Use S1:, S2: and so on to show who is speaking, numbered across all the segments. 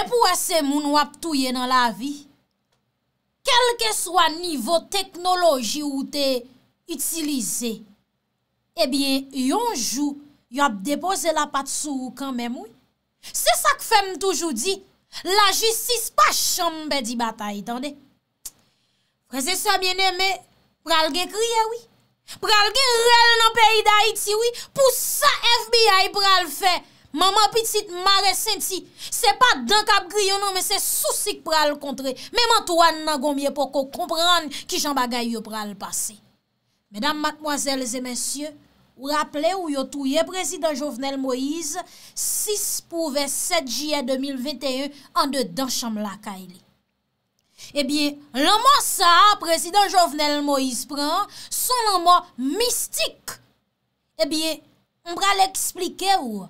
S1: E pou wese moun wap touye nan la vi, kelke swa nivou teknoloji ou te utilize, ebyen yonjou yop depose la pat sou wou kamen wou. Se sa k fe m toujou di, la jistis pa chanm be di batay, tande. Prese sa m yon eme, pral ge kriye wou. Pral ge rel nan peyi da iti wou. Pousa FBI pral fe, Maman pitit mare senti, se pa dank ap griyo nou, men se soucik pral kontre. Menman touan nan gomye poko kompran ki jan bagay yo pral pase. Medan matmoazel zemensye, ou rapple ou yo touye, Prezident Jovenel Moïse, 6 pouve 7 jye 2021, an de dan chanm laka ili. E eh bie, laman sa, Prezident Jovenel Moïse pran, son laman mistik, e eh bie, mbra l'explike ou,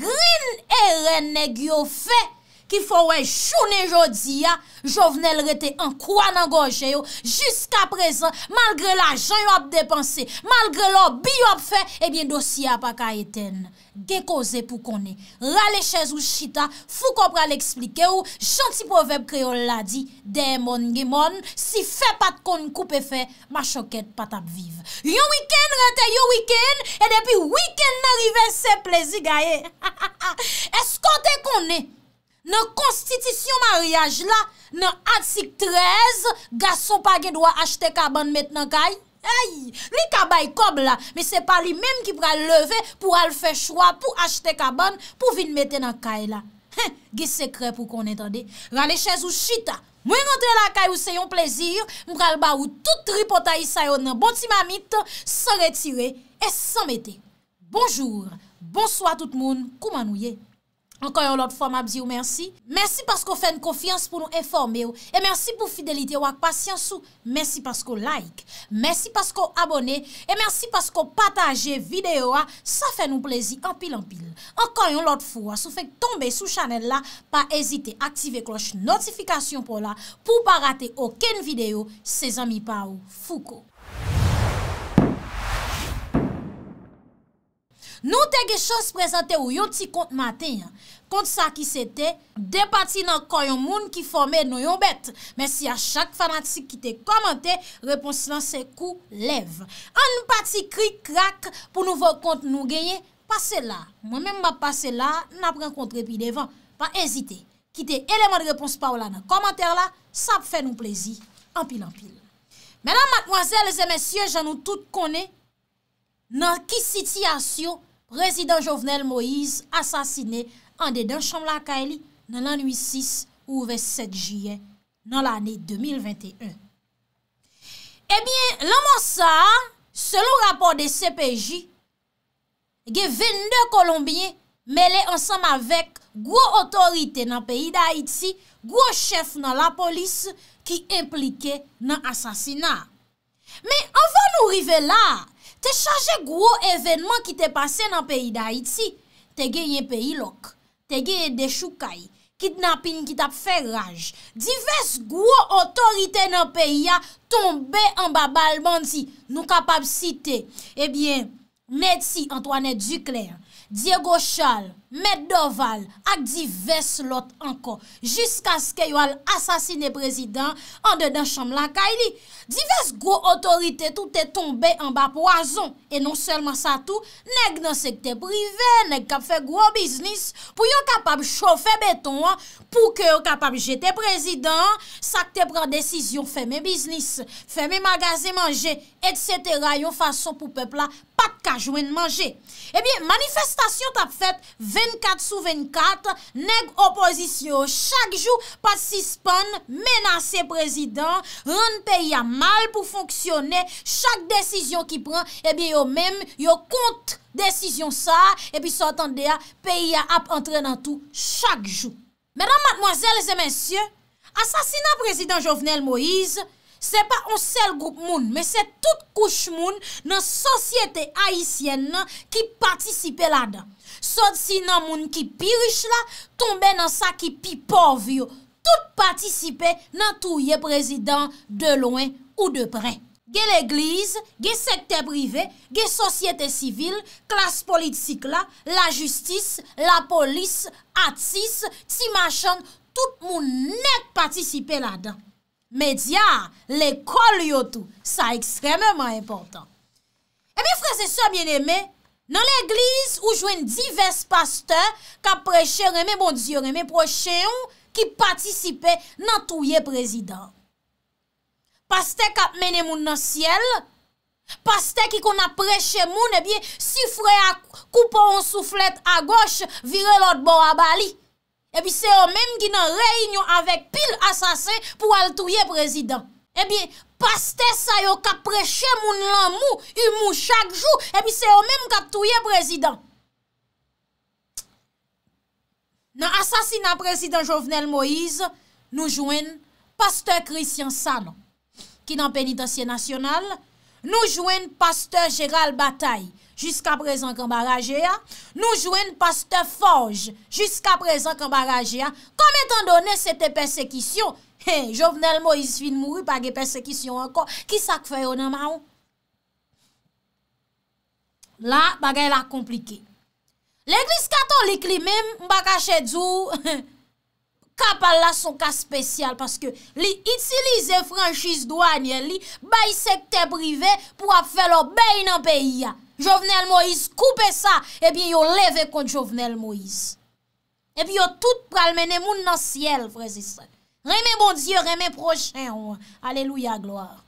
S1: grin e rene gyofè, Ki fò wè jounè jò di ya, jò vè nel rete an kwa nan gòjè yo, jysk aprezen, malgre la jan yò ap depanse, malgre lò bi yò ap fè, ebyen eh dosi ap ak a eten. Gè ko zè pou konè? Lale chèz ou chita, fò kopra l'eksplike yo, janti poveb kreol la di, dey moun, gè moun, si fè pat kon koupe fè, ma choket pat ap vive. Yon wikèn rete, yon wikèn, e depi wikèn n'arive, se plezi gaye. E skote konè? Nan konstitisyon maryaj la, nan atik 13, gason pa gen dwa achte kaban met nan kay? Ay, li kaba yi kob la, me se pa li menm ki pral leve pou al fe chwa pou achte kaban pou vin mette nan kay la. Ge sekre pou kon entande, rane chèz ou chita. Mwen rentre la kay ou se yon plezir, mwen pral ba ou tout ripota yi sayon nan bonti mamit, se retire et se mette. Bonjour, bonsoi tout moun, kouman ou ye? Ankan yon lot fwa mabzi ou mersi. Mersi pasko fèn kofiyans pou nou eforme ou. E mersi pou fidelite ou ak pasyans ou. Mersi pasko like. Mersi pasko abone. E mersi pasko pataje videyo a. Sa fè nou plezi anpil anpil. Ankan yon lot fwa sou fèk tombe sou chanel la. Pa ezite aktive kloche notifikasyon pou la. Po pa rate oken videyo se zami pa ou fuko. Nou te ge chans prezante ou yon ti kont maten, kont sa ki se te, debati nan koyon moun ki fome nou yon bet, men si a chak fanatik ki te komante, repons lan se kou lev. An nou pati kri krak pou nou vo kont nou genye, pase la, mwen men mwa pase la, nan pren kont repi devan, pa ezite, ki te eleman de repons pa ou la nan komante la, sa pe fe nou plezi, an pil an pil. Menan matmoazel, leze men sye, jan nou tout kone, nan ki siti asyo, rezidant jovenel Moïse, asasine ande dan chanm la kaeli nan l'anoui 6 ouve 7 jiyen nan l'anè 2021. Ebyen, l'anmon sa, selou rapor de CPJ, ge 22 kolombien mele ansam avek gwo otorite nan peyi da Haiti, gwo chef nan la polis ki implike nan asasina. Me avan nou rive la, Se chaje gwo evenman ki te pase nan peyi da iti, te geye peyi lok, te geye de choukai, kidnapin ki tap fè raj. Dives gwo otorite nan peyi ya tombe an babalman si nou kapab site. Ebyen, Neti Antoine Ducler, Diego Chal. Met doval ak divers lot anko. Jiska skè yo al asasine prezident an de dan chanm lakay li. Divers gwo otorite tout te tombe an ba poason. E non selman sa tout, neg nan sekte prive, neg kap fe gwo biznis. Pou yo kapab chofe beton, pou yo kapab jete prezident. Sak te pran desisyon, fe me biznis. Fe me magazin manje, et se te rayon fason pou pepla prasen. pak ka jwen manje. Ebyen, eh manifestasyon tap fet 24 sou 24, neg opozisyon, chak jou, pat si span, menase prezident, rende peya mal pou fonksyonne, chak desisyon ki pran, ebyen eh yo men, yo kont desisyon sa, ebyen so atan deya, peya ap entre nan tou chak jou. Menan matmoazèl zè mensyen, asasina prezident Jovenel Moïse, Se pa an sel group moun, me se tout kouch moun nan sosyete aisyen nan ki patisipe la dan. Sot si nan moun ki pi riche la, tombe nan sa ki pi povyo, tout patisipe nan touye prezident de loin ou de pre. Ge l'eglise, ge sekte prive, ge sosyete sivil, klas politik la, la justis, la polis, atsis, si machan, tout moun net patisipe la dan. Medya, l'ekol yotou, sa ekstrememan importan. E mi fra se so bieneme, nan l'eglise ou jwen divers pasteur ka preche reme bon diyo reme procheyon ki patisipe nan touye prezident. Pasteur ka menemoun nan siel, pasteur ki kon apreche moun e biye sifre a koupon souflet a goche vire lot bon a bali. Ebi se yo menm ki nan reynyon avèk pil asase pou al touye prezident. Ebi paste sa yo kap preche moun lan mou, yu mou chak jou, ebi se yo menm kap touye prezident. Nan asasi nan prezident Jovenel Moïse, nou jwen pasteur Christian San, ki nan penitansye nasyonal, nou jwen pasteur Gérald Bataille, Jiska prezant kambaraje ya. Nou jwen paste forj. Jiska prezant kambaraje ya. Kom etan donen sete persekisyon. He, jovenel Moïse Finmourou page persekisyon anko. Ki sak fè yon anman ou? La, bagay la komplike. L'Eglise Katolik li men mbakache dzou. Kapal la son ka spesyal. Paske li itilize franchise douan li bay sekte prive pou a fè lo bay nan peyi ya. Jovenel Moïse, koupe sa, ebi eh yo leve kont Jovenel Moïse. Ebi eh yo tout pralmene moun nan siel, frezi sen. Reme bon diyo, reme prochen, aleluya gloar.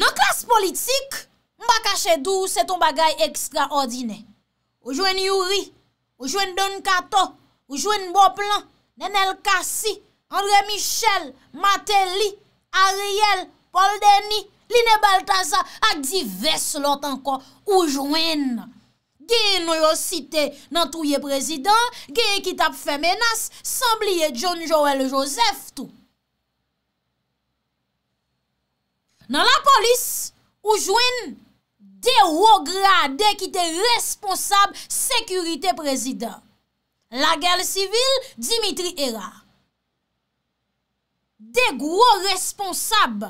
S1: Nan klas politik, mba kache dou, se ton bagay ekstra ordine. Ou jwen Yuri, ou jwen Don Kato, ou jwen Boplan, Nenel Kasi, Andre Michel, Mateli, Ariel, Paul Denis, Li Nebal Taza ak di ves lot anko oujwen. Geye nou yo site nan touye prezident, geye ki tap fe menas, sambliye John Joel Joseph tou. Nan la polis, oujwen, de wogra de ki te responsab, sekurite prezident. La gal sivil, Dimitri Era. De gwo responsab,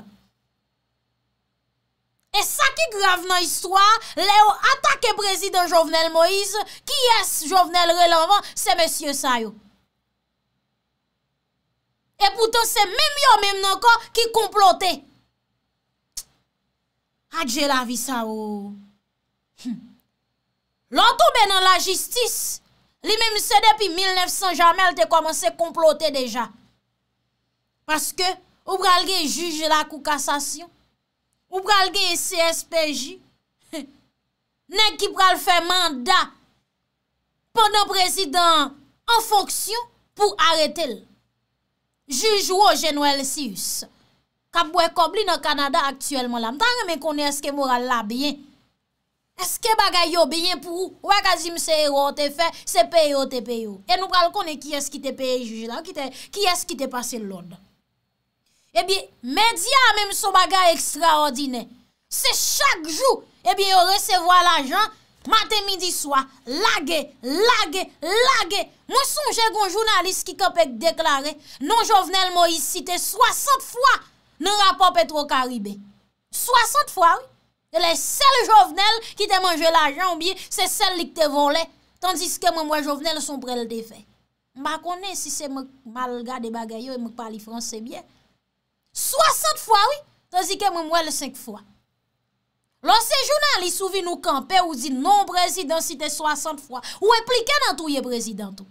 S1: E sa ki grav nan histwa, le ou atake prezident Jovenel Moïse, ki yes Jovenel relevan, se M. Sayo. E poutan se mèm yo mèm nan ka ki komplote. Adje la vi sa ou. Hm. Lantou bè nan la jistis, li mèm se depi 1900 jamèl te komanse komplote deja. Paske ou bralge juj la kou kassasyon. Ou pral genye CSPJ, nek ki pral fè mandat pou nan prezident an fonksyon pou arete l. Juj wò gen wè l Sius, kap wè kobli nan Kanada aktuelman la. Mta remè konè eske moral la byen, eske bagay yo byen pou wè kazim se erote fè, se peyo te peyo. E nou pral konè ki eski te peye juj la, ki eski te pase l london. Ebi, eh medya mèm sou bagay ekstraordine. Se chak jou, ebi, eh yo resevo al ajan, matè midi swa, lage, lage, lage. Mwen sonje gwen jounalist ki kapèk deklare, non jovenel mwen yisite 60 fwa nè rapop etro Karibè. 60 fwa, wè. Lè sel jovenel ki te manje l'ajan bi, se sel li kte volè, tandis ke mwen mwen jovenel son prèl te fè. Mwen konè si se mwen malga de bagay yo, mwen pali franse bie, 60 fwa, wè? Tazikè mwen mwen le 5 fwa. Lò se jounan li souvi nou kampe ou zi non-brezidansite 60 fwa. Ou eplike nan touye brezidantou.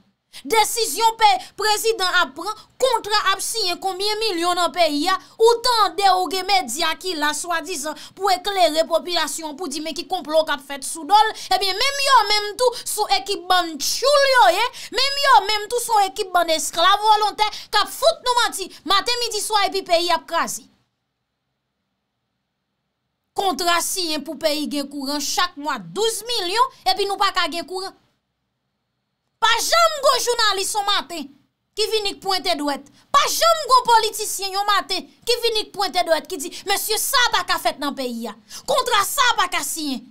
S1: Desisyon pe prezidant ap pran, kontra ap siyen koumye milyon an peyi ya, outan de ouge medzi aki la swa dizan pou ekler repopilasyon pou di me ki komplon kap fet soudol, e bi menm yo menm tou sou ekip ban choulyo, menm yo menm tou sou ekip ban eskla volante, kap fout nou manti, maten midi swa epi peyi ap krasi. Kontra siyen pou peyi gen kouren, chak mwa 12 milyon, e bi nou pa ka gen kouren. pa jam gwo jounanli son maten ki vinik pointe dwet, pa jam gwo politisyen yon maten ki vinik pointe dwet ki di, Monsye sa baka fet nan peyi ya, kontra sa baka siyen.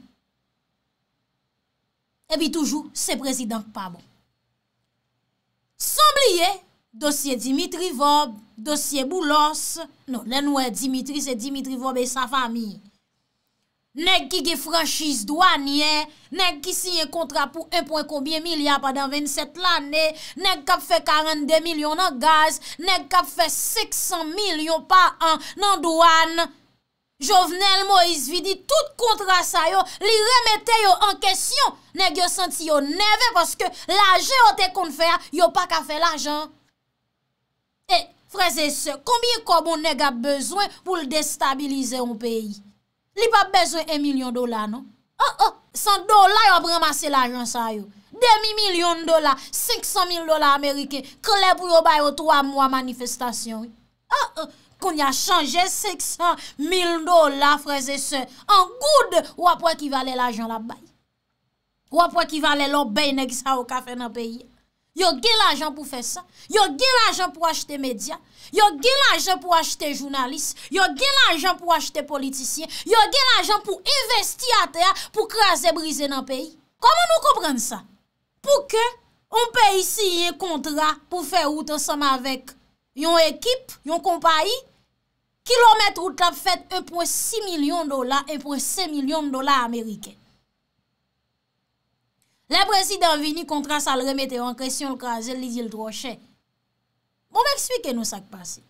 S1: Ebi toujou, se prezident pa bon. Samblye, dosye Dimitri Vob, dosye Boulos, non, len wè Dimitri, se Dimitri Vob e sa famiye. Nèk ki ge franschise douan ye, nèk ki siye kontra pou 1 poin koubyen mil ya padan 27 lanè, nèk kap fe 42 milyon nan gaz, nèk kap fe 600 milyon pa an nan douan. Jovenel Moïse vidi tout kontra sa yo, li remete yo an kesyon, nèk yo senti yo neve, paske la jeote kon fè ya, yo pa kap fe la jan. E, eh, freze se, koubyen koubon nèk ap bezwen pou l destabilize yon peyi? Li pa bezon 1 milyon dola, non? An, an, 100 dola yo ap remase l'ajan sa yo. Demi milyon dola, 500 milyon dola Amerike, kle pou yo bay yo 3 mwa manifestasyon. An, an, oh, kon ya chanje 500 milyon dola freze se, an goud wap wak ki vale l'ajan la bay. Wap wak ki vale l'obay nek sa yo kafe nan peyi ya. Yo gen l'ajan pou fè sa? Yo gen l'ajan pou achete media? Yo gen l'ajan pou achete jounalist? Yo gen l'ajan pou achete politisyen? Yo gen l'ajan pou investi a teya pou krasè brise nan peyi? Koman nou kompren sa? Pouke, on peyi siye kontra pou fè route saman vek yon ekip, yon kompai, kilometre route la fèt 1.6 milyon dola, 1.6 milyon dola Ameriken. Le prezident vini kontra sa l remete an kresyon l kranjel li di l troche. Bon m eksplike nou sa k pase.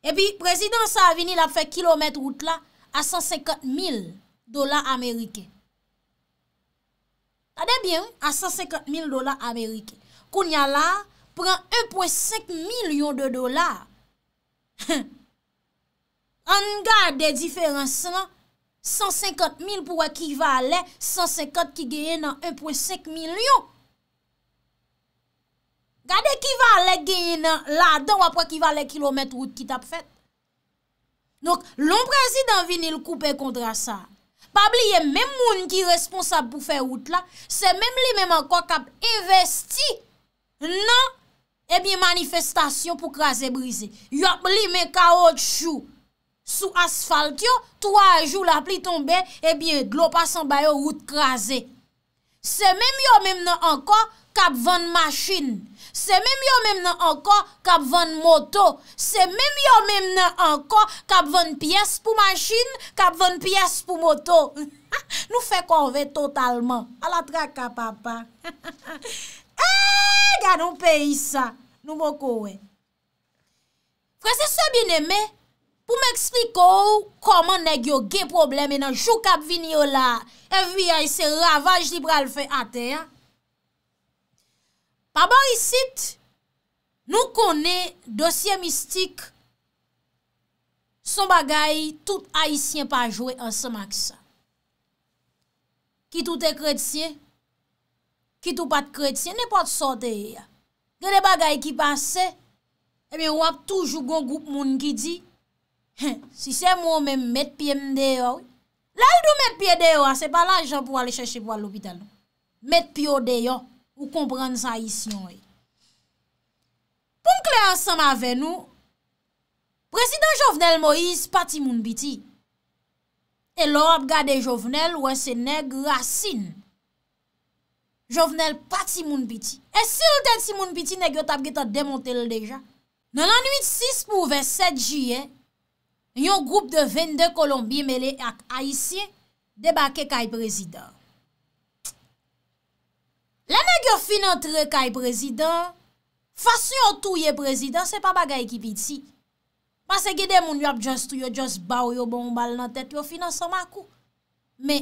S1: E pi prezident sa vini la fe kilometrout la a 150.000 dolar amerike. Tade bien a 150.000 dolar amerike. Koun ya la pran 1.5 milyon de dolar. An nga de diferans na. Non? 150.000 pou wè ki va lè, 150 ki genye nan 1.5 milyon. Gade ki va lè genye nan la, don wè pou wè ki va lè kilometre oud ki tap fèt. Non, l'on prezident vinil koupe kontra sa. Pabli, yè men moun ki responsab pou fè oud la, se men li men man kwa kap investi nan ebi eh manifestation pou krasè brise. Yop li men kaot chou. Sou asfalk yo, 3 jou la pli tombe, ebyen glop asan bayo, wout krasi. Se menm yo menm nan ankon, kapvan masjin. Se menm yo menm nan ankon, kapvan moto. Se menm yo menm nan ankon, kapvan piyes pou masjin, kapvan piyes pou moto. Nou fe konve totalman. Ala trak ka papa. Ha ha ha. Ha ha ha. Gan nou peyi sa. Nou moko we. Kwa se so bin eme, Ou m eksplikou koman ne gyo ge probleme nan chou kap vini yo la, ev vi a y se ravaj li pral fe ate ya. Pa bari bon sit, nou konen dosye mistik, son bagay tout a y siye pa jwe an se mak sa. Ki tout e kretye, ki tout pat kretye, ne pot sote ya. Ge de bagay ki pase, e mi wap toujou gon goup moun ki di, Si se mwo men met piye mde yo, lal do met piye de yo, ah, se pa la jan pou alè chèche pou al l'hôpital. Met piyo de yo, pou kompren sa isyon. Pon kli ansan ma ven nou, presidant Jovenel Moïse pati moun biti. E lor ap gade Jovenel wè se neg rasin. Jovenel pati moun biti. E si louten si moun biti neg yo tap geta demote l dejan. Nan an 8-6 pou 27-J, eh. yon group de 22 kolombi mele ak Aisyen, debake kay prezident. Le ne gyo financre kay prezident, fasyon touye prezident, se pa bagay ekip iti. Pase gede moun yop djastou, yon djast bau, yon bon bal nan tet, yon finanse makou. Me,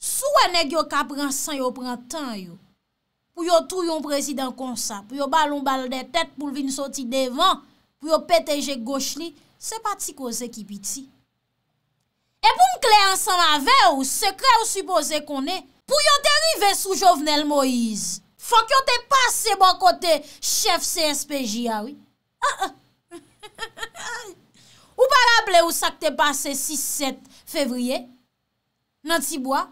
S1: sou e ne gyo ka pran san, yon pran tan yon, pou yon tou yon prezident konsa, pou yon balon bal de tet, pou vin soti devan, pou yon peteje gosli, Se pa ti koze ki piti. E pou m kle ansan ave ou, se kre ou suppose kon e, pou yon terive sou jovnel Moise, fok yon te pase bon kote chef CSPJ ya ah ou. Ha ha! Ou parable ou sak te pase 6-7 fevriye, nan ti bo a,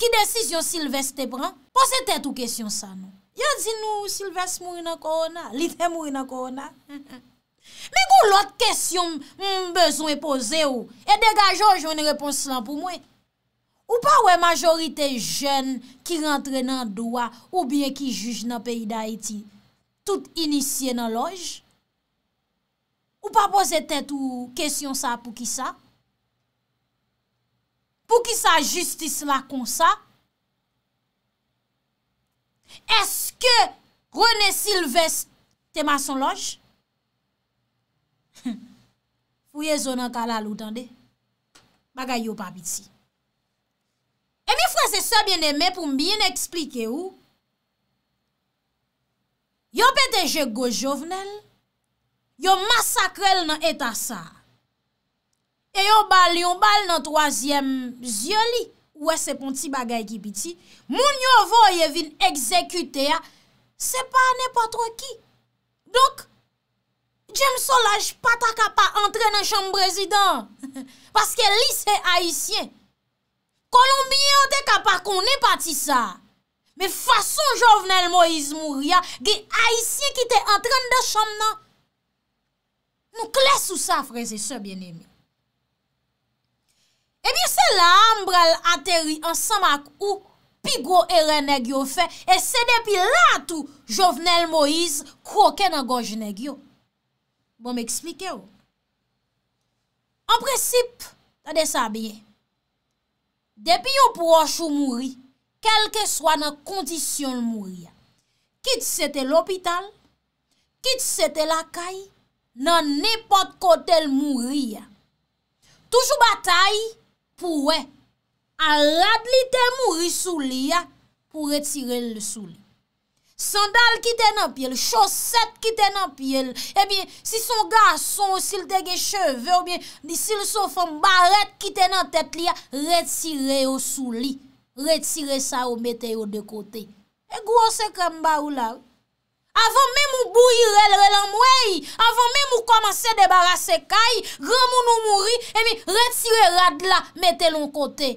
S1: ki desisyon Silves te pran, pose te tou kesyon sa nou. Ya di nou Silves moun an korona, li te moun an korona. Ha ha! Mi goun lot kesyon m bezon e pose ou E degaj ou jouni repons lan pou mwen Ou pa ou e majorite jen ki rentre nan doa Ou bien ki juj nan peyi da iti Tout inisye nan loj Ou pa pose tet ou kesyon sa pou ki sa Pou ki sa justice la kon sa Eske René Sylveste te mason loj Ou ye zonan kalal ou tande, bagay yo pa biti. E mi fwese se bieneme pou mbi yon eksplike ou, yo pete je go jovnel, yo masakrel nan etasa, e yo bali, yo bali nan trozyem zyoli, wese pon ti bagay ki biti, moun yo vo ye vin ekzekute ya, se pa ne patro ki. Dok, Jem Solaj pata kapa antre nan chanm prezident. Paske li se haisyen. Kolombiyen an te kapa kon ne pati sa. Me fason Jovenel Moïse mou ria, ge haisyen ki te antren nan chanm nan. Nou kles ou sa freze se, eh bien emi. E bi se la ambrel ateri an samak ou pigwo eren negyo fe, e se depi latou Jovenel Moïse kwoke nan goj negyo. Bon m'eksplike yo. An presip, ta de sa biye. Depi yo projou mouri, kelke swa nan kondisyon mouri ya. Kit sete l'opital, kit sete la kay, nan nepot kote l mouri ya. Toujou batay, pouwe, an rad li te mouri sou li ya, pou retire l sou li. Sandal ki te nan pyele, choset ki te nan pyele, e eh bi si son gason ou si l tege cheve ou bi si l son fan baret ki te nan tet li ya, retire yo sou li. Retire sa ou mete yo de kote. E gwo se kran ba ou la. Avan men mou bouy rel rel an mwey, avan men mou komanse debarase kay, gran moun ou mouri, e eh bi retire rad la, mete lon kote.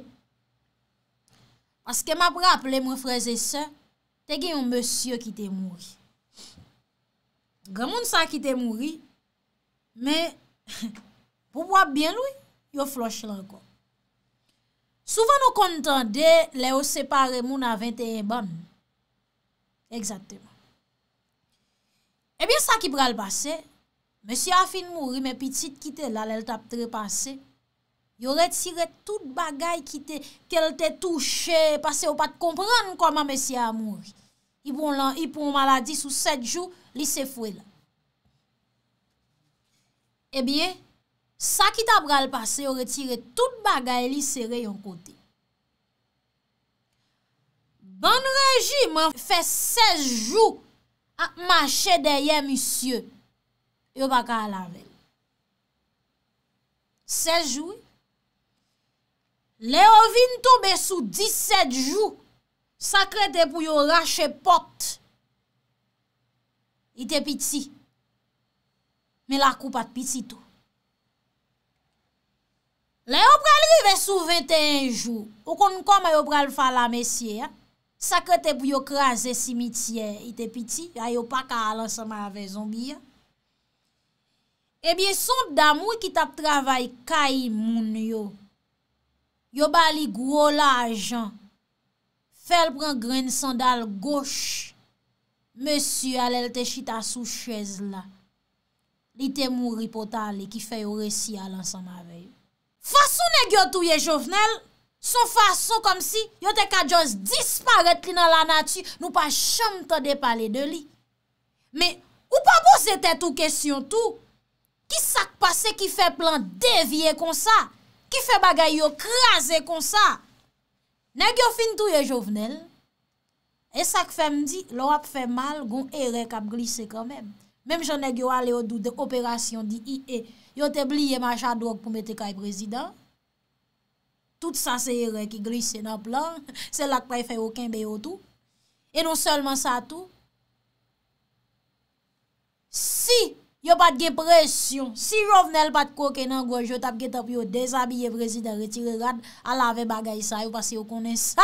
S1: Aske map rap le mou freze se, te gen yon monsye ki te mouri. Gaman sa ki te mouri, men, pou wap bien lwi, yo floch lankon. Souvan nou kontan de, le ou separe moun a 21 ban. Eksatèman. Ebyen sa ki pral basè, monsye a fin mouri, men pitit kite la lèl tap tre basè. Yo retire tout bagay ki te touche, pase yo pat kompran koman mesye amou. Ipon maladi sou 7 jou, li se fwe la. E eh bie, sa ki ta pral pase, yo retire tout bagay, li se re yon kote. Ban rejim, fe 16 jou, ak mache deye, misye, yo baka alave. 16 jou, Le yo vinto be sou 17 jou, sakre te pou yo rache pot. Ite piti, me la koupat piti tou. Le yo pralive sou 21 jou, ou kon kon me yo pral fala mesye. Eh? Sakre te pou yo kranze simitye, ite piti, a yo pak a alonsa ma vezon bi. E eh? bi son damou ki tap travay kai moun yo. yo bali gwo la ajan, fel pran gren sandal goch, mesyu alel te chi ta sou chwez la, li te mou ripota li ki fe yo resi alansan ma veyo. Fason e gyo tou ye jovenel, son fason kom si, yo te kajos disparet li nan la natu, nou pa chanm te depale de li. Me, ou pa boze te tou kesyon tou, ki sak pase ki fe plan devye konsa, Ki fè bagay yo krasè kon sa. Nèk yo fin tou yo jovenel. E sak fè mdi, lor ap fè mal, goun erè kap glise kwa mèm. Mèm jè nèk yo ale yo dou de operasyon di IE. Yo te bliye ma jadwok pou mette kay prezident. Tout sa se erè ki glise nan plan. Se lak pa y e fè okin beyo tou. E non sèlman sa tou. Si yo pat gen presyon, si rovnel pat koke nan goj yo, tap gen tap yo dezabiye prezide, retire rad, alave bagay sa yo, pasi yo konen sa,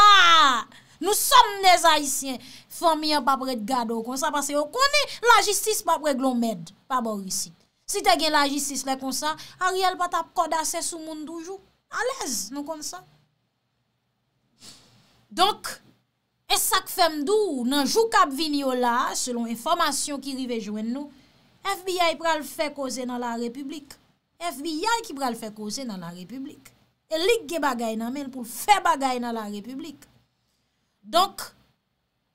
S1: nou som nez haisyen, fomi yo papre de gado kon sa, pasi yo konen la jistis papre glon med, papo bon, risit, si te gen la jistis le kon sa, a riel pat ap kodase sou moun doujou, alez nou kon sa, donk, esak femdou, nan jou kap vini yo la, selon informasyon ki rive jwen nou, FBI pral fè koze nan la republik. FBI ki pral fè koze nan la republik. E lik ge bagay nan men pou fè bagay nan la republik. Donk,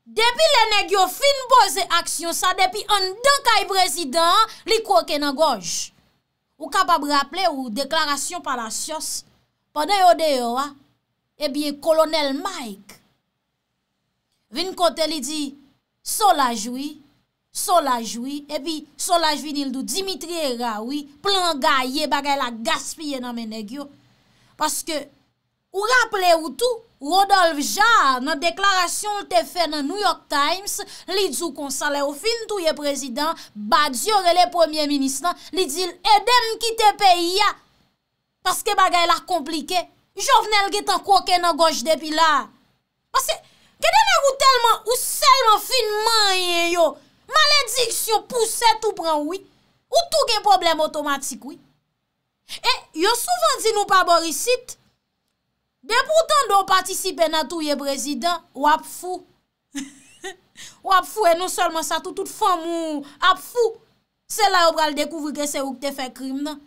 S1: depi le negyo fin boze aksyon sa, depi an donk ay e prezident li kwa kenan goj. Ou kapab rapple ou deklarasyon pala sios, pandan yo deyo wa, ebiye kolonel Mike, vin kote li di, sou la joui, wi, Solaj ouy, epi solaj vinil do Dimitri Raoui, plan gaye bagay la gaspye nan menegyo. Paske ou rappele ou tou, Rodolphe Jarre nan deklarasyon lte fe nan New York Times, li dzou konsale ou fin tou ye prezident, badzior e le premier ministan, li dil edem ki te pe ya, paske bagay la komplike, jovnel getan koke nan goj depi la. Paske, gedenè ou telman ou selman finman ye yo, Malediksyon pousè tou pran wè. Ou tou gen problem otomatik wè. E yo souvan di nou paborisit. Ben poutan do patisipe nan tou ye prezidant wap fou. Wap fou e nou solman sa toutout fòm ou wap fou. Se la yo pral dekouvri gen se ou kte fè krim nan.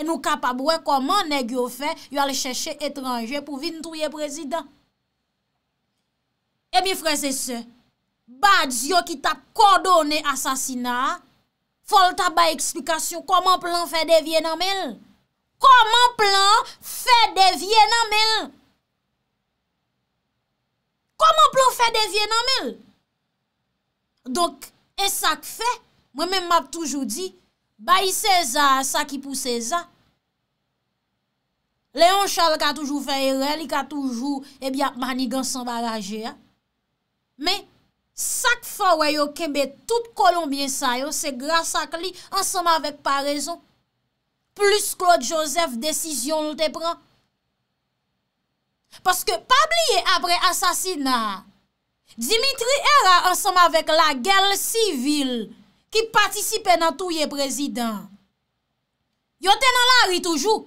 S1: E nou kapab wè koman neg yo fè yo alè chèche etranje pou vin nou tou ye prezidant. E mi frèzè sè. Badz yo ki ta kodone asasina, fol ta ba eksplikasyon, koman plan fe devye nanmel? Koman plan fe devye nanmel? Koman plan fe devye nanmel? Donk, e sa k fe? Mwen men map toujou di, bayi seza sa ki pou seza. Leon Charles ka toujou fe, e li ka toujou, e byak mani gansan bagaje. Men, Sak fa wè yo kembe tout kolombien sa yo, se grasa kli ansama vek pa rezon. Plus Claude Joseph, desisyon nou te pran. Paske pa bliye apre asasina, Dimitri era ansama vek la gel sivil ki patisipe nan touye prezident. Yo tenan la ri toujou.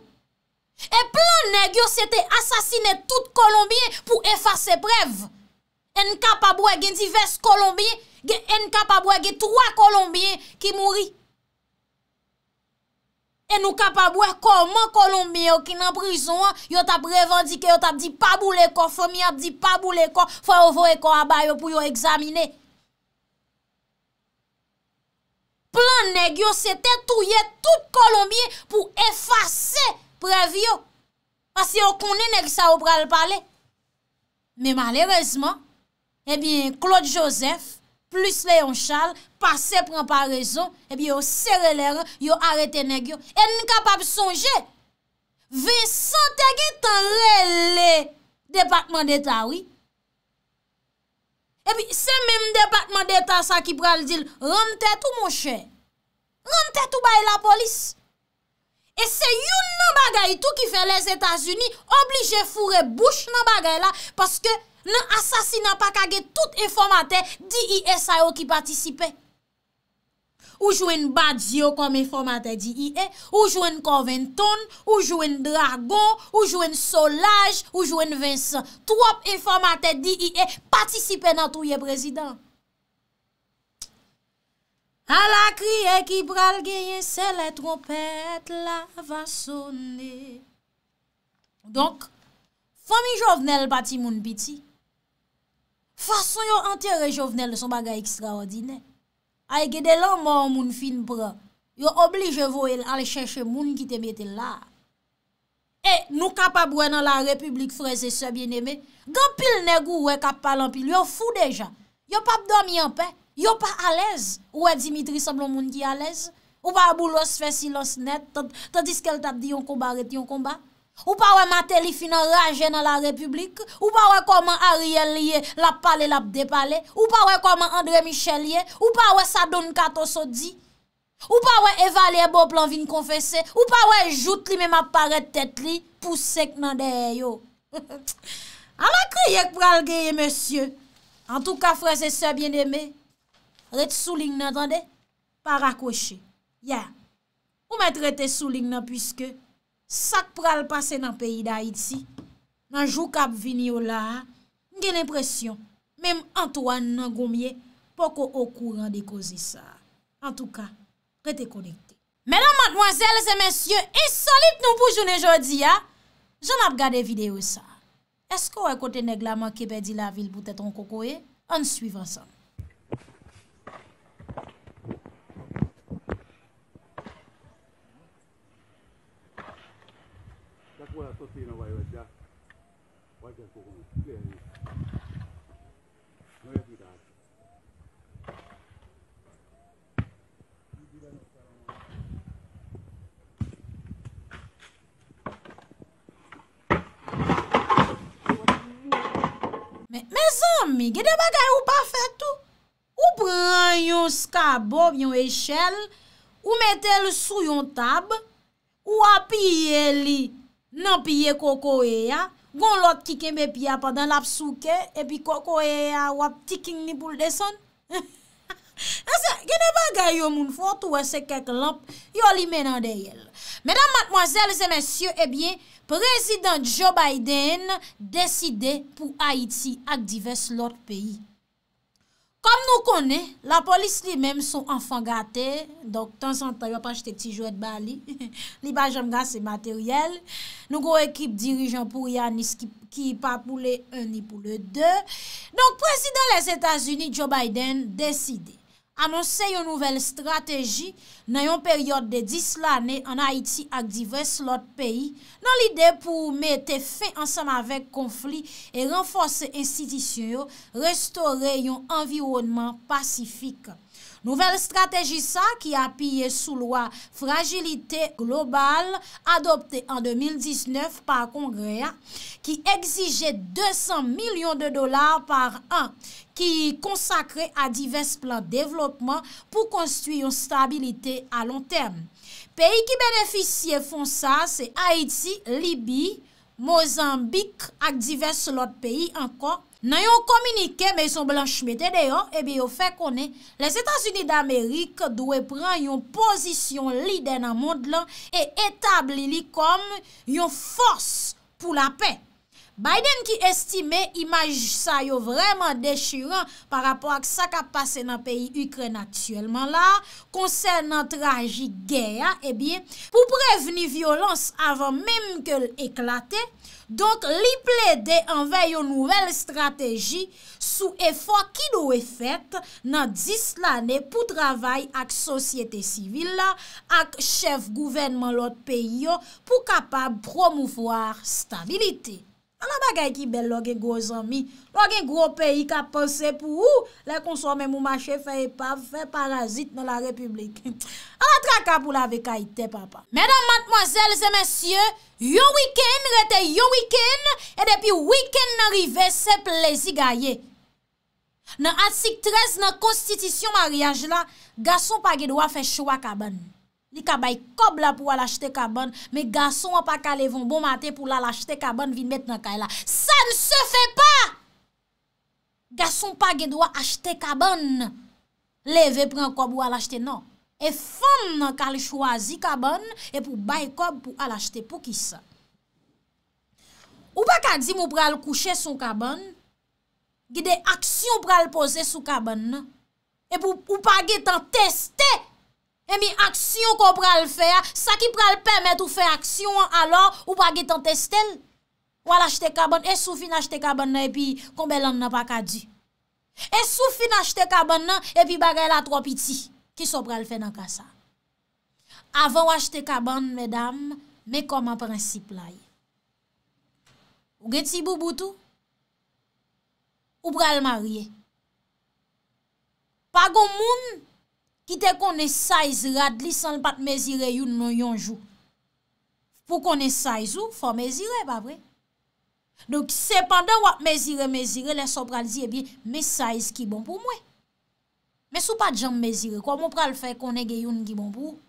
S1: E plan negyo se te asasine tout kolombien pou efase brev. En kapabwe gen divers kolombien gen en kapabwe gen 3 kolombien ki mouri. En nou kapabwe koman kolombien yo ki nan prison yo ta prevan dike yo ta di pa bou le kon, fò mi a di pa bou le kon fò yo vò e kon abay yo pou yo examine. Plan neg yo se tetouye tout kolombien pou efase prev yo. Asi yo konen neg sa ou pral pale. Men malerezman Ebi, eh Claude Joseph, plus Leon Charles, passe, pren par raison, ebi, eh yo serre lère, yo arete nèk yo, en n'kapap sonje, ve sante gè tan lè lè, Departement d'Etat, oui. Ebi, eh se mèm Departement d'Etat sa ki pral dil, rentè tou moun chè, rentè tou bay la polis, e se yon nan bagay tou ki fè les Etats-Unis, oblige fure bouche nan bagay la, paske, nan asasinan pa kage tout eformate D.I.S.A. E yo ki patisipe. Ou jwen Badzio konme eformate D.I.E. Ou jwen Coventon, ou jwen Dragon, ou jwen Solage, ou jwen Vincent. Trop eformate D.I.E. patisipe nan touye prezident. A la kriye ki bral genye se le trompet la va sonne. Donk, fomi jovnel bati moun biti, Fason yo antere jo vnen le son bagay ekstraordine. Ay gede lan moun moun fin pran. Yo oblige vo el alè chèche moun ki te mette eh, la. E nou kapap wè nan la republik freze sebyen eme. Gampil negou wè kapap palampil. Yo fou deja. Yo pap dòm yon pe. Yo pa alez. Wè Dimitri sablon moun ki alez. Ou pa aboul os fè sil os net. Tadis ke l tap di yon komba ret yon komba. Ou pa wè matè li finan raje nan la republik Ou pa wè koman Ariel liye Lap pale lap depale Ou pa wè koman André Michel liye Ou pa wè sa don kato so di Ou pa wè evalè bon plan vin konfese Ou pa wè jout li mè ma paret tèt li Pousek nan dey yo Amakri yek pral geye monsye En tout ka frè se sè bien eme Ret souling nan tande Parakoche Ou mè trete souling nan pwiske Sak pral pase nan peyi da iti, nan jou kap vini yo la, gen impresyon, mem Antoine nan gomye, poko okou rande kozi sa. An touka, rete konekte. Mèdan mankwazèl, se mèsyen, esolit nou pou jounen jodi ya, joun ap gade videyo sa. Esko wèkote neglaman ki bèdi la vil pou tèt an koko e, an suiv ansan. mingi de bagay ou pa fetou. Ou pran yon skabo, yon eshel, ou metel sou yon tab, ou apiye li, nan apiye koko e ya, gon lot kike me piya pa dan lap souke, epi koko e ya, wap tikin ni pouldeson. Asè, genè bagay yo moun fò, tou wè se kek lop, yo li menan deyèl. Mèdam matmoazèl, zè mèsyò, ebyè, eh prezident Joe Biden deside pou Haiti ak divers lòt peyi. Kom nou konè, la polis li mèm son anfan gate, donk tan san tan yo pa jte tijouèt bali, li bajam ga se materyèl, nou go ekip dirijan pou Yanis ki pa pou le 1 ni pou le 2, donk prezident les Etats-Unis Joe Biden deside. Anonsè yon nouvel strateji nan yon peryode de 10 l'anè an Haiti ak divers lot peyi, nan l'ide pou mè te fè ansam avèk konflik e renforsè institisyon yo, restore yon environman pasifik. Nouvel strategisa ki apiye sou lwa fragilite global adopte an 2019 pa kongrea ki egzije 200 milyon de dolar par an ki konsakre a divers plan devlopman pou konstuyon stabilite a long term. Pey ki beneficye fon sa se Haiti, Libye, Mozambique ak divers lot peyi anko. Nan yon kominike, me yon blanche mette deyon, ebi yo fe konen, les Etats-Unis d'Amerik dwe pran yon posisyon lide nan mond lan e etabli li kom yon fos pou la pe. Biden ki estime imaj sa yo vreman deshiran par rapport ak sa ka pase nan peyi Ukren atyelman la, konsen nan traji geya, ebi, pou preveni violans avan menm ke l eklate, Donk li ple de anve yo nouvel strategi sou efo ki nou e fet nan 10 lane pou travay ak sosyete sivil la ak chef gouvenman lot peyo pou kapab promouvoar stabilite. An la bagay ki bel lò e gen gwo zami, lò e gen gwo peyi ka pense pou ou lè konsome mou mache fè e pav fè parazit nan la republik. An la traka pou la vekaitè papa. Mèdam matmoazèl zè mèsyè, yon wikèn rete yon wikèn e depi wikèn nan rive se plezi gaye. Nan atik 13 nan konstitisyon maryaj la, gason pa gèdwa fè chwa kaban. li ka bay kob la pou al achete kaban, me gason an pa ka levon bon mate pou lal achete kaban, vin met nan kay la. Sa n se fe pa! Gason pa gen do a achete kaban, leve pre an kob ou al achete nan. E fan nan ka l chwazi kaban, e pou bay kob pou al achete pou kisa. Ou pa ka di mou pral kouche sou kaban, gide aksyon pral pose sou kaban nan, e pou ou pa gen tan teste, Emi aksyon kon pral fè a, sa ki pral pèmèt ou fè aksyon, alò ou bagi tan testen, wala jte kaban, e sou fina jte kaban nan, epi kon belan nan pa kadi. E sou fina jte kaban nan, epi bagay la tro piti, ki sou pral fè nan kasa. Avan wache te kaban, medam, me koma prinsip laye. Ou geti bou boutou, ou pral marye. Pago moun, Kite konen saiz rad li san l pat mezire yon nou yonjou. Fou konen saiz ou, fò mezire, bapre. Dok sepande wap mezire, mezire, lè so pral zi, ebi, me saiz ki bon pou mwen. Mè sou pat jom mezire, kwa mou pral fè konen ge yon ki bon pou ou?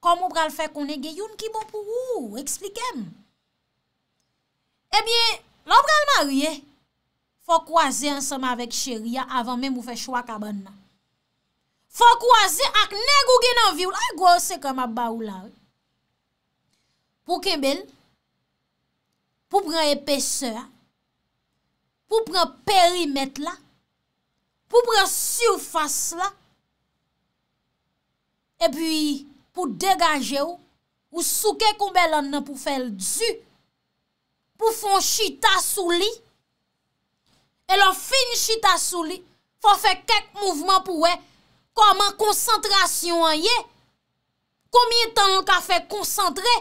S1: Kwa mou pral fè konen ge yon ki bon pou ou? Eksplikem. Ebi, lò pral marye, fò kwa zi ansama vek cherya avan mè mou fè chwa kaban nan. Fwa kwa zi ak neg ou gen an vi ou. Ay gwa ou se kama ba ou la ou. Pou ke bel. Pou pren epeseur. Pou pren perimet la. Pou pren surface la. E pi pou degaje ou. Ou souke kou bel an nan pou fel du. Pou fon chita sou li. E lò fin chita sou li. Fwa fe ket mouvment pou wey. Koman konsantrasyon an ye? Komin tan l kafe konsantre?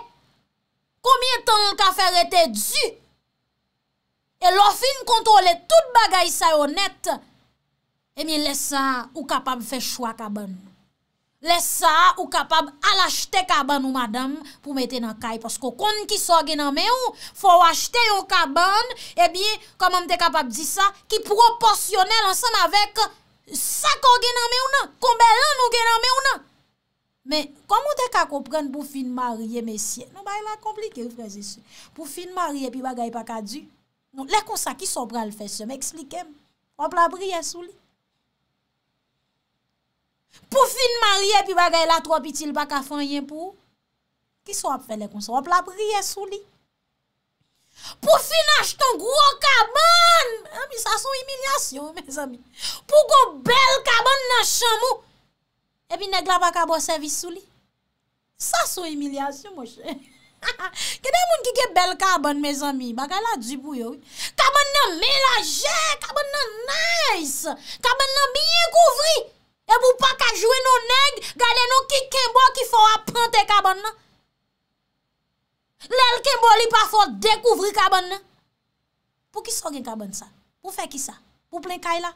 S1: Komin tan l kafe rete du? E lo fin kontrole tout bagay sa yon net, e mi lesa ou kapab fe chwa kaban. Lesa ou kapab alachte kaban ou madam pou mette nan kay. Posko konen ki soge nan men ou, fwo achte yon kaban, e bi, koman mte kapab di sa, ki proporsyonel ansan avèk Sa kon genan me ou nan? Kon belan nou genan me ou nan? Men, kon moun dek a komprenn pou fin marye mesye? Non ba yon e la komplike refreze sou. Pou fin marye pi bagay pa ka du? Non, le konsa ki sou pral fesye? Mè ekslikem? Wap la priye sou li? Pou fin marye pi bagay la tropitil baka fanyen pou? Ki sou ap fè le konsa? Wap la priye sou li? Pou finaj ton gwo kaban, ah, sa sou emilyasyon, mè zami. Pou kon bel kaban nan chan mou, ebi neg la baka bo sevis sou li. Sa sou emilyasyon, mò chè. Kè mè moun ki ke bel kaban, mè zami, baka la di pou yo. Kaban nan mè la jè, kaban nan nice, kaban nan byen kouvri. Ebi ou pa ka jwè nou neg, gale nou ki kembo ki fò apante kaban non. nan. Lèl kem boli pa fò dekouvri kaban nan. Pou ki soge kaban sa? Pou fe ki sa? Pou plen kay la?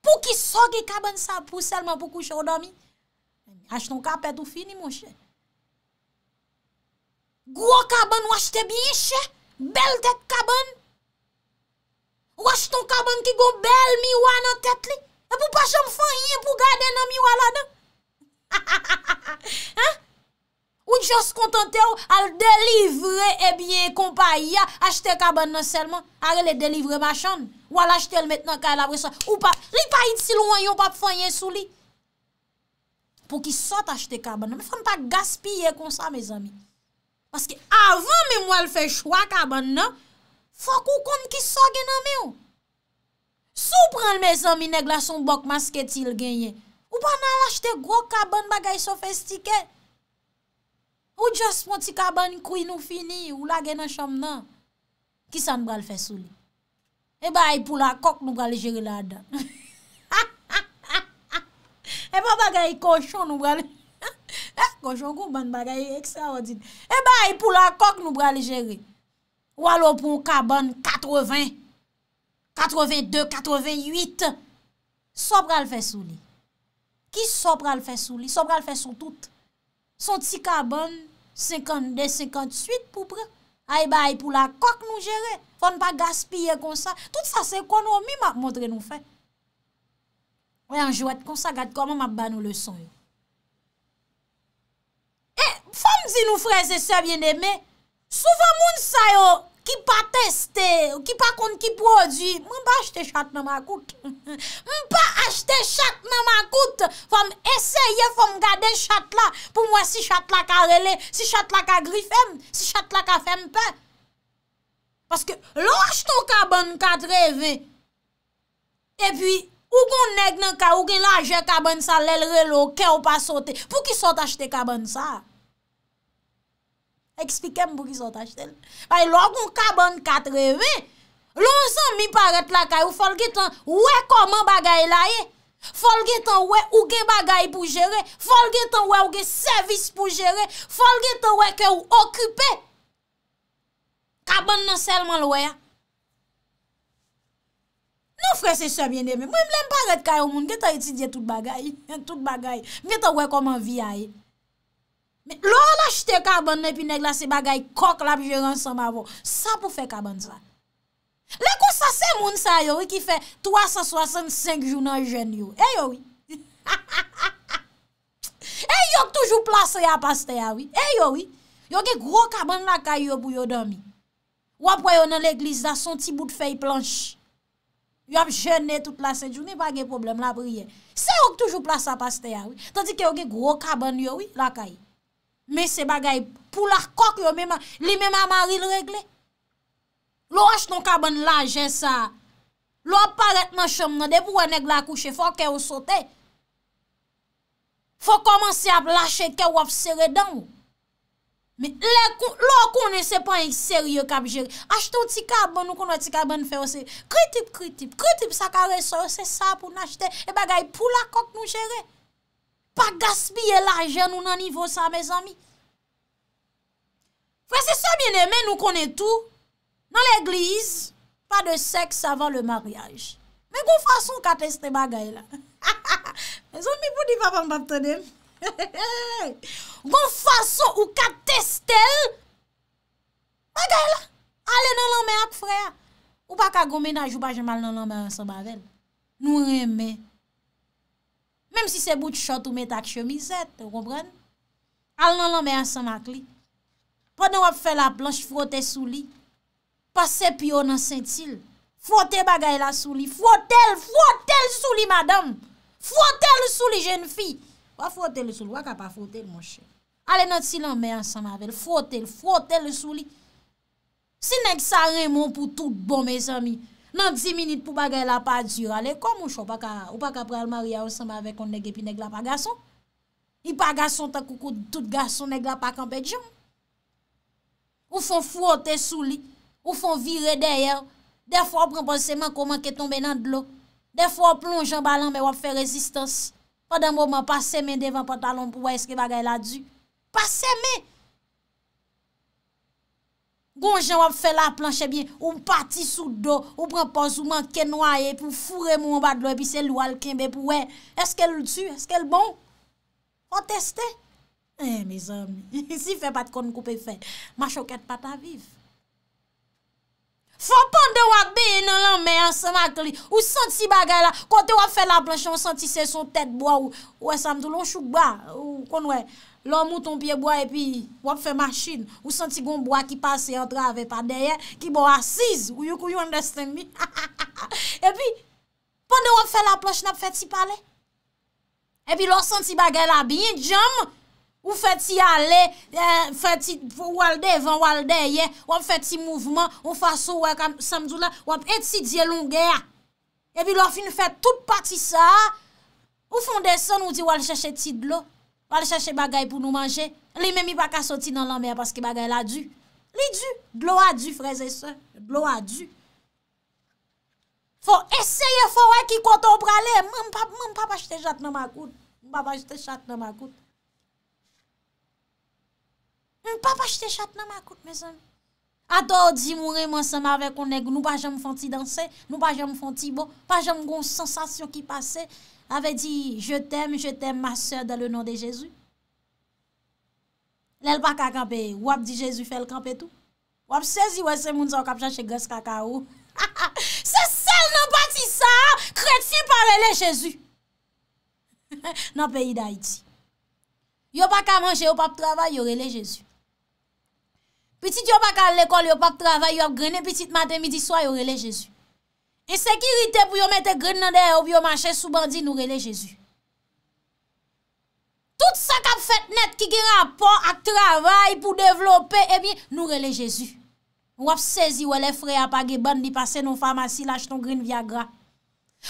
S1: Pou ki soge kaban sa pou selman pou koucho o domi? Waj ton kapet ou fini monshe. Gwo kaban waj te bi ishe. Bel tek kaban. Waj ton kaban ki gon bel miwa nan tet li. E pou pa chanm fanyen pou gade nan miwa la nan. Ou di jòs kontante ou al delivre ebyen eh kompa ya achete kaban nan selman? Are le delivre bachan? Ou al achete el metnan ka el avresan? Ou pa, li pa iti lou an yon pa pou fanyen sou li? Po ki sot achete kaban nan, me fwane pa gaspye kon sa me zami. Paske avan me mwale fe chwa kaban nan, fwa kou kon ki sot genan mi ou. Sou pran me zami neg la son bok maske ti l genye, ou pa nan al achete gwo kaban bagay sofestikey? Ou jas pon ti kaban kouy nou fini, ou la gen nan cham nan, ki sa nou bral fesou li? E ba, e pou la kok nou bral jere la dan. E ba, bagay konjon nou bral, e, konjon kou ban bagay ekstra odin. E ba, e pou la kok nou bral jere. Ou alo pou kaban 80, 82, 88, so bral fesou li. Ki so bral fesou li? So bral fesou tout. Son ti kaban, 50 de 58 pou pre, ay ba ay pou la kok nou jere, fon pa gaspye kon sa, tout sa se kon ou mi ma montre nou fe. Oyan jouat kon sa, gade koman ma ban nou le son yo. E, fon di nou freze se vye ne me, soufan moun sa yo, Ki pa teste, ki pa konti ki prodit, mwen pa achte chate nan makout. Mwen pa achte chate nan makout, fòm eseye fòm gade chate la, pou mwen si chate la ka rele, si chate la ka grifem, si chate la ka fempe. Paske lou achte ou kaban ka dreve, epi ou kon neg nan ka, ou kon laje kaban sa lel relo, ke ou pa sote, pou ki sote achte kaban sa? Ekspikem pou ki sotajtel. Ay logon kaban kat revi. Lonsan mi paret la kayo folge tan wè koman bagay la ye. Folge tan wè ougè bagay pou jere. Folge tan wè ougè servis pou jere. Folge tan wè kè ou okipe. Kaban nan selman lwè. Nou frese sebyen deme. Mwen mlem paret kayo moun. Gè tan etidye tout bagay. Gè tan wè koman vi a ye. Lo eh, eh, ah, eh, la jte kaban ne pi neg la se bagay kok la pi je ren san mavo. Sa pou fe kaban zan. Lekou sa se moun sa yowi ki fe 365 jounan jen yowi. E yowi. E yowi toujou plase ya paste yowi. E yowi. Yowi ge gro kaban la kay yowi pou yowi dami. Wapwe yow nan l'eglis da son ti bout fe yi planche. Yowi jenne tout la se jouni bagen problem la pou yowi. Se yowi toujou plase ya paste yowi. Tadi ke yowi ge gro kaban yowi la kay yowi. Men se bagay pou lakok yo mèman, li mèman maril regle. Lo ach ton karbon laje sa, lo aparetman chom nan, de pou wènen glakouche, fò kè ou sote. Fò komanse ap lache kè ou ap sere dan. Men lo konen se pan yon serye kap jere. Ach ton ti karbon ou konon ti karbon fè ou sere. Kritip, kritip, kritip sa kare so, se sa pou nachete. E bagay pou lakok nou jere. pa gasbiye la jen ou nan nivou sa, mes ami. Frè, se sa mien eme, nou konen tou. Nan l'eglise, pa de seks avan le maryaj. Me gon fason kate ste bagay la. Me zon mi poudi vavan bap tene. Gon fason ou kate ste bagay la. Ale nan lamè ak frè. Ou pa ka gomenaj ou pa jemal nan lamè an sa bavèn. Nou remè. Mem si se bout chote ou met ak chemisette, roubren, al nan lan me ansan ak li. Pon nan wap fè la planche, frote sou li, pase piyo nan sentil, frote bagay la sou li, frote l, frote l sou li madame. Frote l sou li jen fi, wak frote l sou li, wak wak pa frote l mon chè. Ale nan silan me ansan avèl, frote l, frote l sou li. Se nek sa remon pou tout bon me zami. Nan 10 minit pou bagay la pa djur, ale kom moun chou pa ka, ou pa ka prel Maria ou samba avek kont negye pi negla pa gason. Ni pa gason ta koukou tout gason negla pa kampè djom. Ou fon fwote sou li, ou fon vire deryè, defon pren posèman koman ke tombe nan dlo, defon plonj an balan me wap fè rezistans. Fwa den mouman pasèmen devan patalon pou wè eske bagay la djur. Pasèmen! Gonjen wap fe la planche biye, ou pati sou do, ou pranpon sou man kenwaye, pou fure moun badloye, pi se lwa lkenbe pou wey. Eske l tu, eske l bon? Ou teste? Eh, mizan, si fe pati konn koupe fe, ma choket pati aviv. Fonpon de wak biye nan lanme, an se makli, ou santi si bagay la, kote wap fe la planche, an santi se son tete boa ou esam do lonchouk ba, ou konn wey. Lo mouton piye bwa e pi wap fe masjin. Ou santi goun bwa ki pase yon drave pa deye. Ki bo asiz. Ou yon kou yon understand mi? E pi, pande wap fe la plosh nap fe ti pale? E pi lo santi bagay la biye jom. Ou fe ti ale, euh, fe ti walde evan, walde ye. Wap fe ti mouvman, wap fa sou wakam samdou la. Wap eti diye lounge ya. E pi lo fin fe tout pati sa. Ou fonde son ou di walcheche ti dlo? pale chache bagay pou nou manje, li men mi baka soti nan lan mè, paske bagay la du, li du, glo a du freze se, glo a du, fò eseye fò wè ki koto prale, mwen papa jte jat nan ma kout, mwen papa jte jat nan ma kout, mwen papa jte jat nan ma kout, mesen, ato di mwere mwen seman ve konen, nou pa jem fanti dansè, nou pa jem fanti bo, pa jem goun sensasyon ki pase, Ave di, je tem, je tem ma sèr dan le nou de Jésus. Le lpaka kampe, wap di Jésus fel kampe tou. Wap sezi wese moun san kapjan she gos kaka ou. Se sel nan pati sa, kreti pan rele Jésus. Nan peyi da iti. Yo baka manje, yo baka travay, yo rele Jésus. Petite yo baka l ekol, yo baka travay, yo ap grenen, petite maten, midi, swa yo rele Jésus. E sekirite pou yon mette grin nan dehè ou bi yon manche soubandi nourele Jezu. Tout sa kap fet net ki ki rapo ak travay pou devlope, ebi nourele Jezu. Wap sezi we le frey apage ban di pase nou farmasy lach ton grin via gra.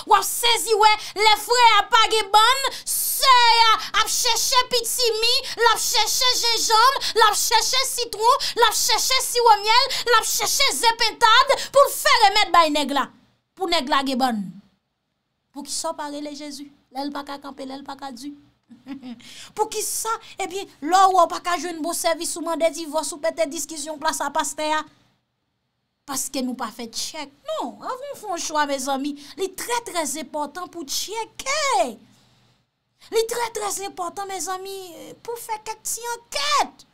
S1: Wap sezi we le frey apage ban se a apcheche piti mi, l'apcheche jejom, l'apcheche sitrou, l'apcheche siwomiel, l'apcheche zepentad pou feremet bay negla. pou ne glage bon. Pou ki sa pare le Jezu, lèl pa ka kampe, lèl pa ka du. Pou ki sa, e eh bin, lò wò pa ka joun bo sevi souman de divos ou pe te diskisyon plasa paste ya, paske nou pa fe tchek. Non, avon fon chwa, me zami, li tre tre zepotan pou tchek. Li tre tre zepotan, me zami, pou fe ket si anket.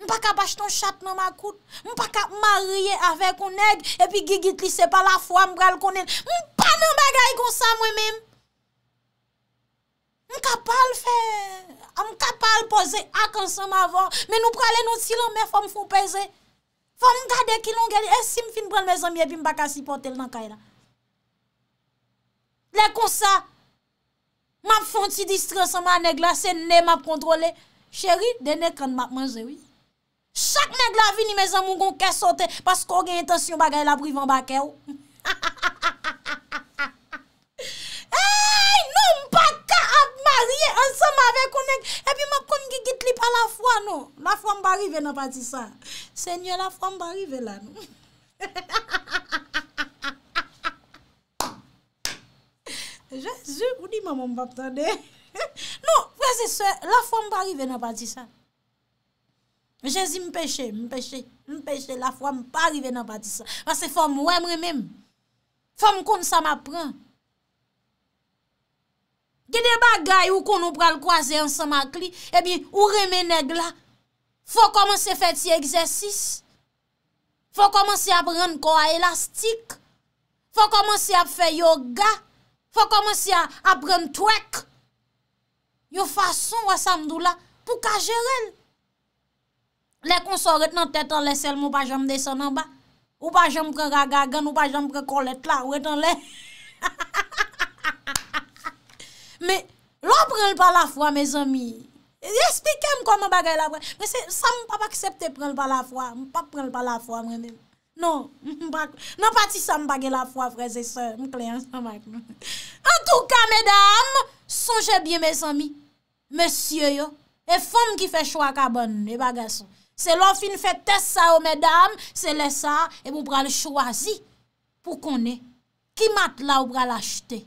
S1: M pa ka bach ton chap nan ma kout. M pa ka marye ave kon neg. E pi gigit li se pa la fwa m bral konen. M pa nan bagay konsa mwen men. M ka pal fe. A m ka pal pose akansan m avan. Men nou prale nou silon men fwa m fwo peze. Fwa m gade ki longeli. E sim fin bral me zanmye bi m baka si pote l nan kay la. Le konsa. M ap fonti distresan m aneg la. Se ne m ap kontrole. Cheri, dene kan manjewi. Chak neg la vi ni me zan moun kon ke sote pasko gen intensyon bagay la privan bakè ou. Eyy, nou mbaka ap marye ansan mave konen epi map kon gigit li pa la fwa nou. La fwa mba rive nan pati sa. Se nye la fwa mba rive non. non, la nou. Jezu, ou di maman mbap tande? Nou, prese se, la fwa mba rive nan pati sa. Je zi m peche, m peche, m peche, la fwa m pa arrive nan pati sa. Fwa se fwa m wèmre mèm. Fwa m kon sa m apren. Ge de bagay ou kon ou pral kwa ze ansan makli, ebi ou reme neg la. Fwa komanse fè ti egzèsis. Fwa komanse apren kwa elastik. Fwa komanse ap fè yoga. Fwa komanse apren twek. Yo fwa son wè samdou la pou kajere l. Lè kon so rèt nan tèt an lè sèl mou pa jèm de sè nan ba. Ou pa jèm pren ragagan, ou pa jèm pren kolèt la, ou etan lè. Mè, lò pren lè pa la fwa, mè zèmi. Yespikèm kon mè bagè la fwa. Mè sè, sa mè pa pa akseptè pren lè pa la fwa. Mè pa pren lè pa la fwa, mè dèm. Non, mè pa ti sa mè bagè la fwa, frezè sè. Mè kleyan sa mèk. An tou ka, mè dam, sonjè bie mè zèmi. Mè sè yo, e fèm ki fè chwa ka bonne, e bagè sonjè. Se lò fin fè tè sa o mèdame, se lè sa, e mou pral chouazi pou konè. Ki mat la ou pral achete?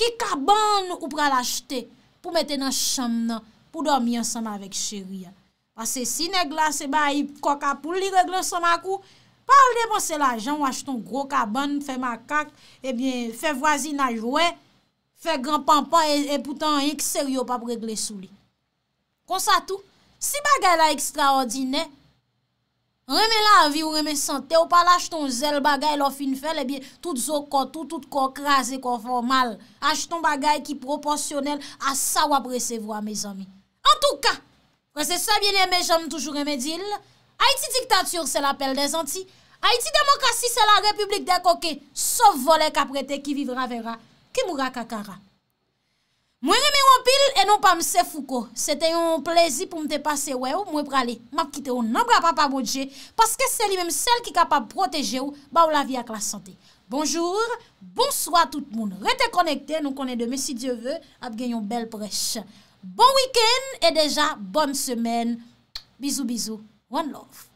S1: Ki kaban ou pral achete pou mètè nan cham nan, pou dormi ansama vek chè riyan? Ase si neg la, se ba yi kokapoul li regle ansama kou? Parle de bon se la jan wach ton gro kaban, fè makak, ebyen fè vwazina jwè, fè granpampa e, e poutan yik seryo pap regle sou li. Kon sa tou? Si bagay la ekstraordine, reme la avi ou reme sante ou pala ach ton zel bagay lo fin fel e eh bi tout zokot ou tout kokraze kon formal. Ach ton bagay ki proporsyonel a sa wap resevo a me zomi. En touka, prese sa bine me zom toujou reme dil, Haiti diktatour se la pel de zanti, Haiti demokrasi se la republik de koke, sov vole kaprete ki vivra vera, ki mura kakara. Mwen reme wampil enon pa mse fouko. Se te yon plezi pou mte pase wè ou, mwen prale. Map kite ou nan gra pa pa boudje. Paske se li menm sel ki kapab proteje ou, ba ou la vi ak la sante. Bonjour, bonsoi tout moun. Rete konekte, nou konen deme si dieu ve, ap gen yon bel preche. Bon week-end, e deja bon semen. Bizou, bizou. One love.